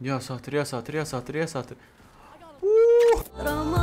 Ya satır ya satır ya satır ya satır. Uh!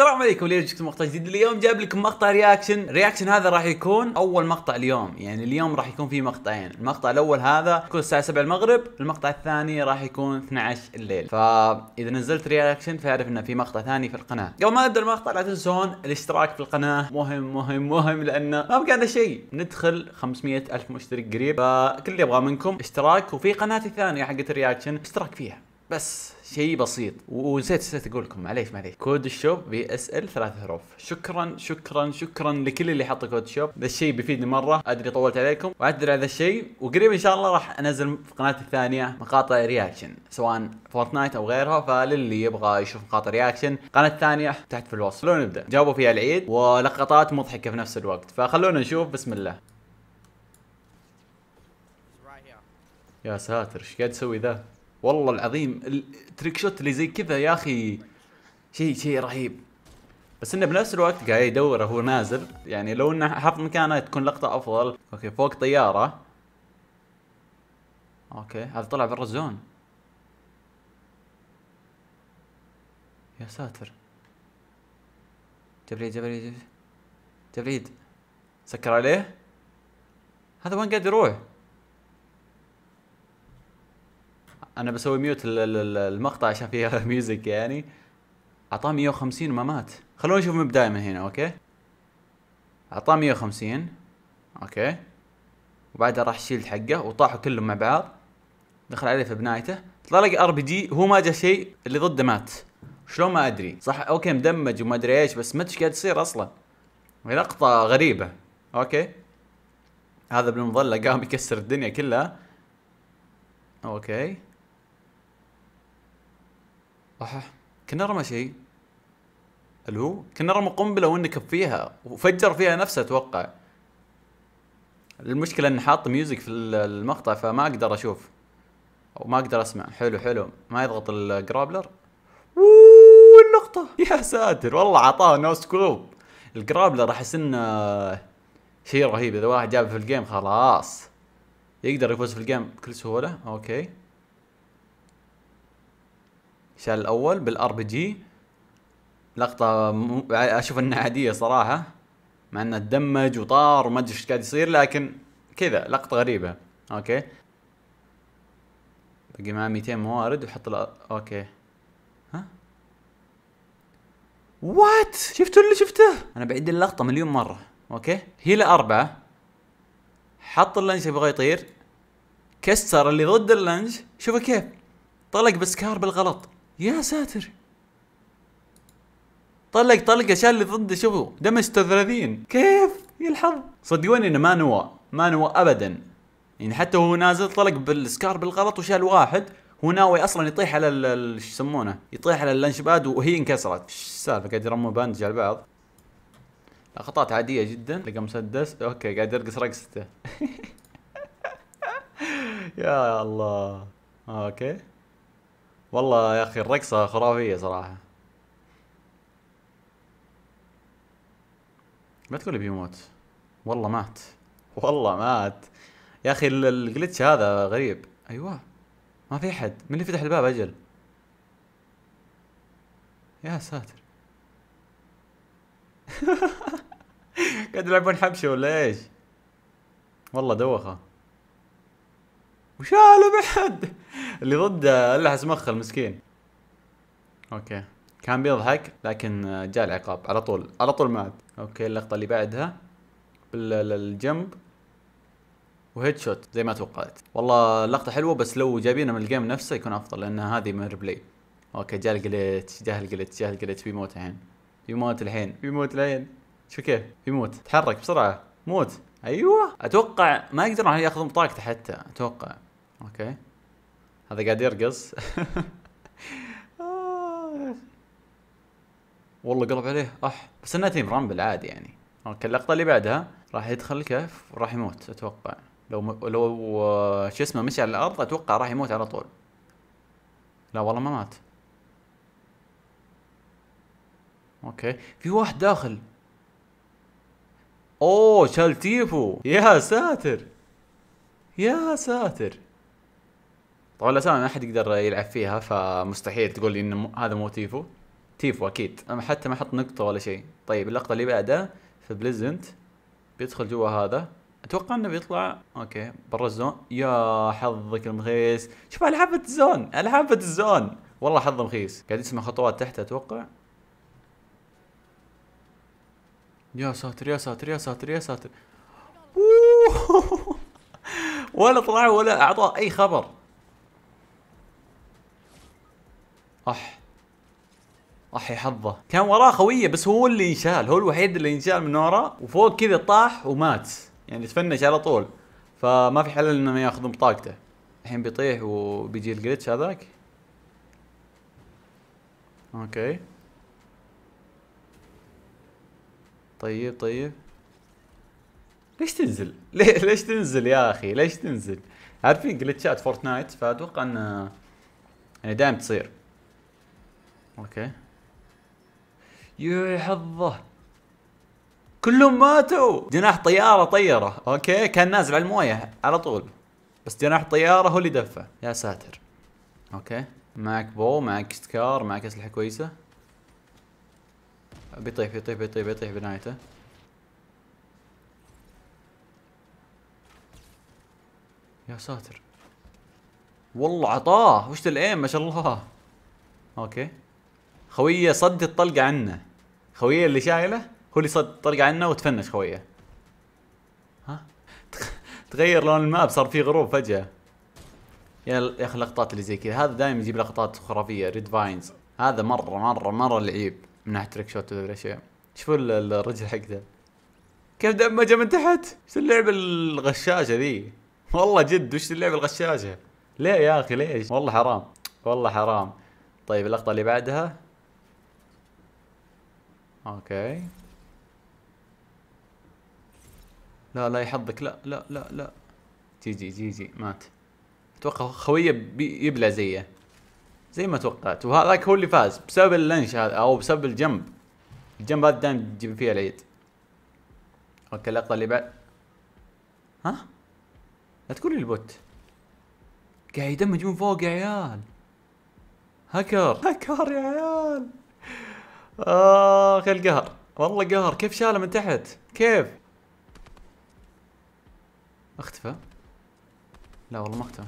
السلام عليكم اليوم جبت مقطع جديد اليوم جاب لكم مقطع رياكشن رياكشن هذا راح يكون اول مقطع اليوم يعني اليوم راح يكون فيه مقطعين المقطع الاول هذا يكون الساعه 7 المغرب المقطع الثاني راح يكون 12 الليل فاذا نزلت رياكشن فاعرف انه في مقطع ثاني في القناه قبل ما نبدا المقطع لا تنسون الاشتراك في القناه مهم مهم مهم لانه ما بقى شيء ندخل 500 الف مشترك قريب فكل اللي ابغاه منكم اشتراك وفي قناتي الثانيه حقت الرياكشن اشتراك فيها بس شيء بسيط ونسيت نسيت اقول لكم معليش معليش كود الشوب بي اس ال ثلاث حروف شكرا شكرا شكرا لكل اللي حط كود الشوب ذا الشيء بيفيدني مره ادري طولت عليكم واعتذر على ذا الشيء وقريب ان شاء الله راح انزل في قناتي الثانيه مقاطع رياكشن سواء فورتنايت او غيرها فللي يبغى يشوف مقاطع رياكشن قناه الثانيه تحت في الوصف خلونا نبدا جابوا فيها العيد ولقطات مضحكه في نفس الوقت فخلونا نشوف بسم الله يا ساتر ايش قاعد تسوي ذا؟ والله العظيم التريك شوت اللي زي كذا يا اخي شيء شيء رهيب بس انه بنفس الوقت قاعد يدور هو نازل يعني لو انه حط مكانه تكون لقطه افضل اوكي فوق طياره اوكي هذا طلع برا الزون يا ساتر تبريد تبريد تبريد سكر عليه هذا وين قاعد يروح انا بسوي ميوت المقطع عشان فيها ميوزك يعني اعطاه 150 وما مات خلونا نشوف من البدايه من هنا اوكي اعطاه 150 اوكي وبعدها راح شيلد حقه وطاحوا كلهم مع بعض دخل عليه في بنايته طلع لك ار بي جي هو ما جا شيء اللي ضده مات شلون ما ادري صح اوكي مدمج وما ادري ايش بس ما ادري ايش قاعد يصير اصلا لقطه غريبه اوكي هذا بالمظله قام يكسر الدنيا كلها اوكي صح كنا رمى شيء الو كنا رمى قنبله ونكب فيها وفجر فيها نفسه اتوقع المشكله انه حاط ميوزك في المقطع فما اقدر اشوف او ما اقدر اسمع حلو حلو ما يضغط الجرابلر النقطة يا ساتر والله عطاه نو سكوب الجرابلر احس انه شيء رهيب اذا واحد جابه في الجيم خلاص يقدر يفوز في الجيم بكل سهولة اوكي الشال الاول بالار بي جي لقطه م... اشوف انها عاديه صراحه مع انه تدمج وطار وما ادري ايش قاعد يصير لكن كذا لقطه غريبه اوكي باقي معاه 200 موارد وحط ال... اوكي ها وات شفتوا اللي شفته انا بعيد اللقطه مليون مره اوكي هي الاربعه حط اللنج يبغى يطير كسر اللي ضد اللنج شوفوا كيف طلق بسكار بالغلط يا ساتر طلق طلقه شال اللي ضده شوفوا دم 36 كيف يا الحظ صدقوني انه ما نوى ما نوى ابدا يعني حتى هو نازل طلق بالسكار بالغلط وشال واحد هو ناوي اصلا يطيح على شو يسمونه يطيح على اللانش باد وهي انكسرت ايش السالفه قاعد يرموا باندج على بعض لقطات عاديه جدا لقى مسدس اوكي قاعد يرقص رقصته يا الله اوكي والله يا اخي الرقصه خرافيه صراحه ما تقول بيموت والله مات والله مات يا اخي الجلتش هذا غريب ايوه ما في احد من اللي فتح الباب اجل يا ساتر قاعد يلعبون حبشه ولا ايش والله دوخه وشاله بحد اللي ضده لحس مخه المسكين اوكي كان بيضحك لكن آه، جاء العقاب على طول على طول مات اوكي اللقطه اللي بعدها بالجنب وهيد شوت زي ما توقعت والله اللقطة حلوه بس لو جايبينها من الجيم نفسه يكون افضل لان هذه من ريبلاي اوكي جاء الجلتش جاء الجلتش جاء الجلتش بيموت الحين بيموت الحين بيموت الحين شوف كيف بيموت تحرك بسرعه موت ايوه اتوقع ما يقدرون ياخذون بطاقته حتى اتوقع اوكي هذا قاعد يرقص والله قلب عليه اح بس انه تيم رامبل عادي يعني اوكي اللقطه اللي بعدها راح يدخل الكهف وراح يموت اتوقع لو م... لو آه، شو اسمه مشي على الارض اتوقع راح يموت على طول لا والله ما مات اوكي في واحد داخل اوه شال تيفو يا ساتر يا ساتر طبعا الاسامي ما حد يقدر يلعب فيها فمستحيل تقول لي ان هذا مو تيفو تيفو اكيد انا حتى ما احط نقطه ولا شيء طيب اللقطه اللي بعدها في بليزنت بيدخل جوا هذا اتوقع انه بيطلع اوكي برا الزون يا حظك المخيس شوف العابة الزون العابة الزون والله حظه مخيس قاعد يسمع خطوات تحت اتوقع يا ساتر يا ساتر يا ساتر يا ساتر ولا طلع ولا اعطاه اي خبر اح اح حظه كان وراه خويه بس هو اللي انشال هو الوحيد اللي انشال من وراه وفوق كذا طاح ومات يعني تفنش على طول فما في حل انهم ياخذون بطاقته الحين بيطيح وبيجي الجلتش هذاك اوكي طيب طيب ليش تنزل؟ ليش تنزل يا اخي؟ ليش تنزل؟ عارفين جلتشات فورتنايت فاتوقع ان يعني دائم تصير اوكي يا حظه كلهم ماتوا جناح طياره طيره اوكي كان نازل على المويه على طول بس جناح طياره هو اللي دفه يا ساتر اوكي معك بو معك سكار معك اسلحه كويسه بيطيح بيطيح بيطيح بيطيح بنهايته يا ساتر والله عطاه وش الايم ما شاء الله اوكي خويه صد الطلقه عنا خويه اللي شايله هو اللي صد الطلقه عنا وتفنش خويه ها تغير لون الماب صار فيه غروب فجاه يا اخي اللقطات اللي زي كذا هذا دائما يجيب لقطات خرافيه ريد فاينز هذا مره مره مره لعيب من ناحيه تريك شوت والاشياء شوفوا الرجل حقته كيف دمجه من تحت ايش اللعبه الغشاشه ذي والله جد وش اللعبه الغشاشه ليه يا اخي ليش والله حرام والله حرام طيب اللقطه اللي بعدها اوكي لا لا يحظك لا لا لا لا جي جي جي جي مات اتوقع خويه يبلع زيه زي ما توقعت وهذاك هو اللي فاز بسبب اللنش هذا او بسبب الجنب الجنب هذا دائما تجيب فيه العيد اوكي اللقطه اللي بعد ها لا تقول لي البوت قاعد يدمج من فوق يا عيال هكر هكر يا عيال اخ آه، القهر والله قهر كيف شاله من تحت كيف اختفى لا والله ما اختفى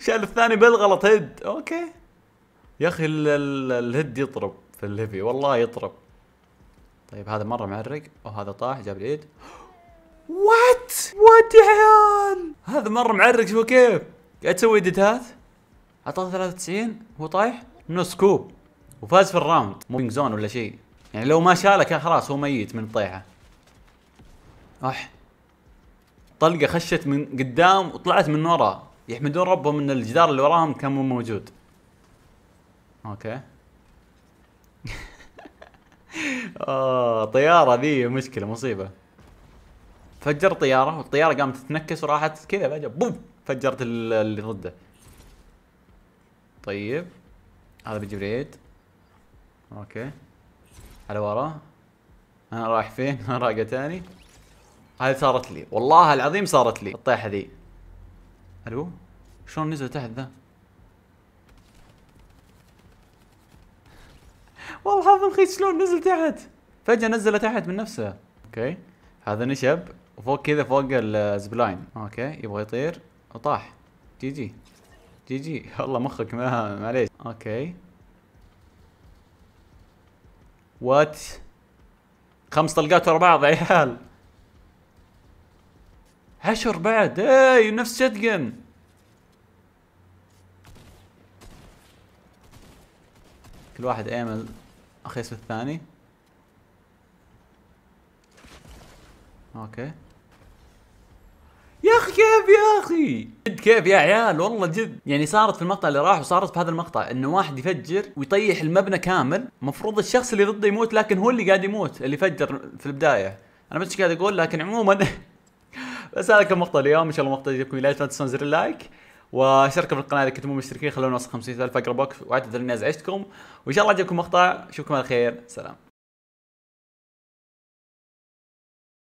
شال الثاني بالغلط هد اوكي يا اخي الهد يطرب في الهيفي والله يطرب طيب هذا مره معرق وهذا طاح جاب العيد وات وات يا عيال هذا مره معرق شوفوا كيف قاعد تسوي ديتات اعطاه 93 هو طايح نو سكوب وفاز في الراوند مو بينج زون ولا شيء يعني لو ما شاله كان خلاص هو ميت من الطيحه اح طلقه خشت من قدام وطلعت من ورا يحمدون ربهم ان الجدار اللي وراهم كان مو موجود اوكي اه طياره ذي مشكله مصيبه فجر طياره والطياره قامت تتنكس وراحت كذا فجاه بوم فجرت اللي ضده طيب هذا بجبريد ريد اوكي على ورا انا رايح فين؟ انا راقه ثاني هاي صارت لي والله العظيم صارت لي الطيحه ذي الو شلون نزل تحت ذا؟ والله هذا الخيس شلون نزل تحت فجأة نزله تحت من نفسه اوكي هذا نشب وفوق كذا فوق الزبلاين اوكي يبغى يطير وطاح جي جي جي جي والله مخك معليش اوكي وات خمس طلقات ورا بعض يا عيال عشر بعد اي نفس شتقن كل واحد ايمل اخيس الثاني اوكي اخي كيف يا اخي جد كيف يا عيال والله جد يعني صارت في المقطع اللي راح وصارت في هذا المقطع انه واحد يفجر ويطيح المبنى كامل المفروض الشخص اللي ضده يموت لكن هو اللي قاعد يموت اللي فجر في البدايه انا بس قاعد اقول لكن عموما بس هذا كان مقطع اليوم ان شاء الله مقطع يجيبكم لا تنسون زر اللايك واشتركوا في القناه اذا كنتم مشتركين خلونا نوصل 50000 اقرب وقت واعتذر اني ازعجتكم وان شاء الله عجبكم المقطع اشوفكم على خير سلام